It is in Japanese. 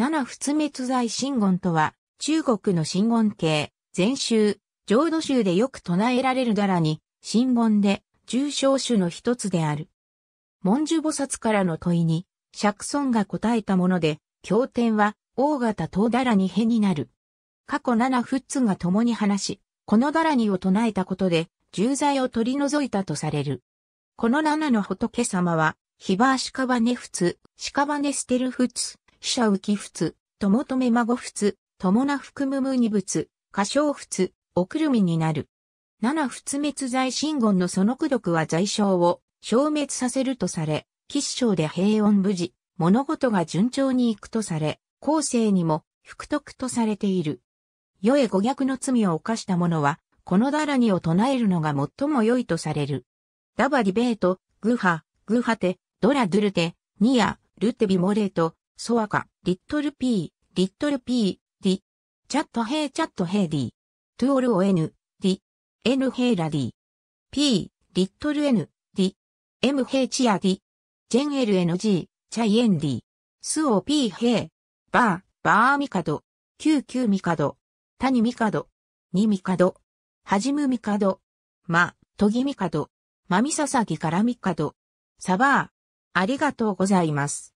七仏滅罪真言とは、中国の真言系、禅宗、浄土宗でよく唱えられるだらに、真言で、重症種の一つである。文殊菩薩からの問いに、釈尊が答えたもので、経典は、大型東だらにへになる。過去七仏が共に話し、このだらにを唱えたことで、重罪を取り除いたとされる。この七の仏様は、ヒバーシカバネ仏、シカバネステル仏、死車浮き仏、友め孫仏、友名含む無二仏、歌唱仏、おくるみになる。七仏滅罪神言のその功力は罪障を消滅させるとされ、吉祥で平穏無事、物事が順調に行くとされ、後世にも福徳とされている。世へ五逆の罪を犯した者は、このだらにを唱えるのが最も良いとされる。ダバディベート、グハ、グハテ、ドラドゥルテ、ニア、ルテビモレート、ソアカ、リットル P、リットル P、ディ、チャットヘイチャットヘイディ、トゥオルオ N、ディ、N ヘイラディ、P、リットル N、ディ、M ヘイチアディ、ジェン LNG、チャイエンディ、スオ P ヘイ、バー、バーミカド、キキュューミカド、タニミカド、ニミカド、はじむミカド、ま、とぎミカド、まみささぎからミカド、サバー、ありがとうございます。